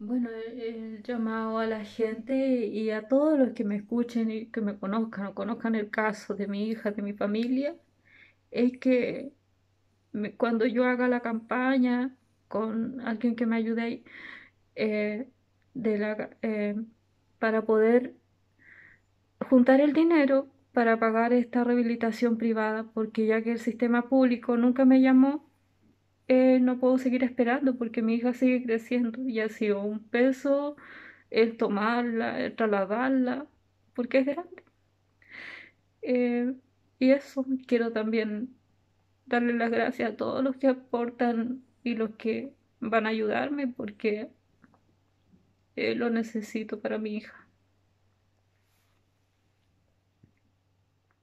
Bueno, el llamado a la gente y a todos los que me escuchen y que me conozcan o conozcan el caso de mi hija, de mi familia, es que cuando yo haga la campaña con alguien que me ayude eh, eh, para poder juntar el dinero para pagar esta rehabilitación privada, porque ya que el sistema público nunca me llamó, eh, no puedo seguir esperando porque mi hija sigue creciendo y ha sido un peso el tomarla, el trasladarla, porque es grande. Eh, y eso quiero también darle las gracias a todos los que aportan y los que van a ayudarme porque eh, lo necesito para mi hija.